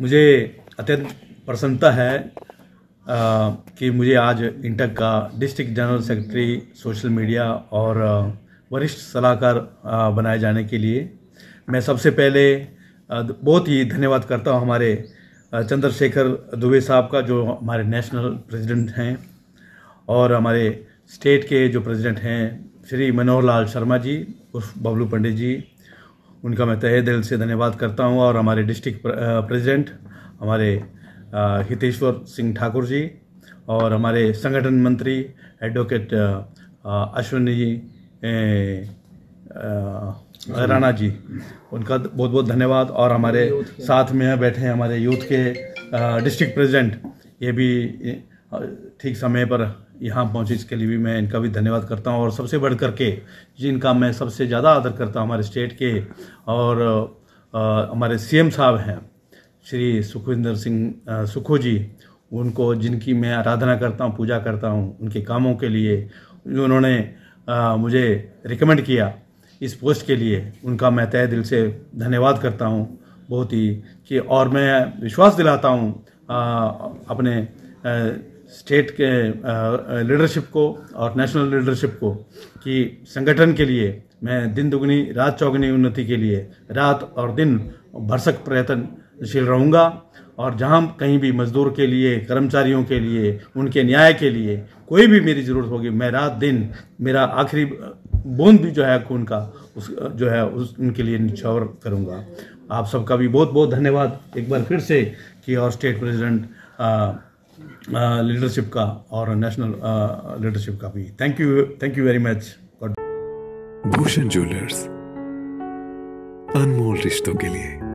मुझे अत्यंत प्रसन्नता है आ, कि मुझे आज इंटक का district general secretary social media और वरिष्ठ सलाहकार बनाए जाने के लिए मैं सबसे पहले बहुत ही धन्यवाद करता हूँ हमारे चंद्रशेखर दुबे साहब का जो हमारे नेशनल प्रेसिडेंट हैं और हमारे स्टेट के जो प्रेसिडेंट हैं श्री मनोहर लाल शर्मा जी उर्फ बबलू पंडित जी उनका मैं तहे दिल से धन्यवाद करता हूँ और हमारे डिस्ट्रिक्ट प्रेसिडेंट हमारे हितेश्वर सिंह ठाकुर जी और हमारे संगठन मंत्री एडवोकेट अश्विनी जी राणा जी उनका बहुत बहुत धन्यवाद और हमारे साथ में बैठे हैं हमारे यूथ के डिस्ट्रिक्ट प्रेसिडेंट ये भी ठीक समय पर यहाँ पहुँचे इसके लिए भी मैं इनका भी धन्यवाद करता हूँ और सबसे बढ़ करके जिनका मैं सबसे ज़्यादा आदर करता हूँ हमारे स्टेट के और हमारे सीएम साहब हैं श्री सुखविंदर सिंह सुखू जी उनको जिनकी मैं आराधना करता हूँ पूजा करता हूँ उनके कामों के लिए उन्होंने मुझे रिकमेंड किया इस पोस्ट के लिए उनका मैं तय दिल से धन्यवाद करता हूँ बहुत ही कि और मैं विश्वास दिलाता हूँ अपने आ, स्टेट के लीडरशिप को और नेशनल लीडरशिप को कि संगठन के लिए मैं दिन दुगनी रात चौगनी उन्नति के लिए रात और दिन भरसक प्रयत्नशील रहूँगा और जहाँ कहीं भी मजदूर के लिए कर्मचारियों के लिए उनके न्याय के लिए कोई भी मेरी ज़रूरत होगी मैं रात दिन मेरा आखिरी बूंद भी जो है खून का उस जो है उस उनके लिए निछावर करूँगा आप सबका भी बहुत बहुत धन्यवाद एक बार फिर से कि और स्टेट प्रेसिडेंट लीडरशिप का और नेशनल लीडरशिप का भी thank you thank you very much Bhushan jewellers अनमोल रिश्तों के लिए